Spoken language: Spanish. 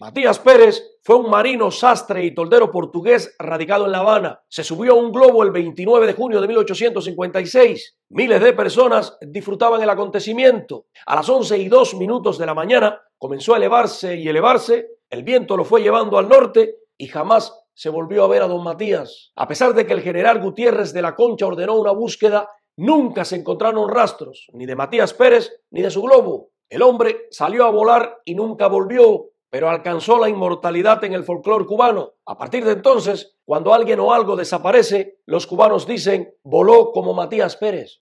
Matías Pérez fue un marino sastre y toldero portugués radicado en La Habana. Se subió a un globo el 29 de junio de 1856. Miles de personas disfrutaban el acontecimiento. A las 11 y 2 minutos de la mañana comenzó a elevarse y elevarse. El viento lo fue llevando al norte y jamás se volvió a ver a don Matías. A pesar de que el general Gutiérrez de la Concha ordenó una búsqueda, nunca se encontraron rastros, ni de Matías Pérez, ni de su globo. El hombre salió a volar y nunca volvió pero alcanzó la inmortalidad en el folclore cubano. A partir de entonces, cuando alguien o algo desaparece, los cubanos dicen, voló como Matías Pérez.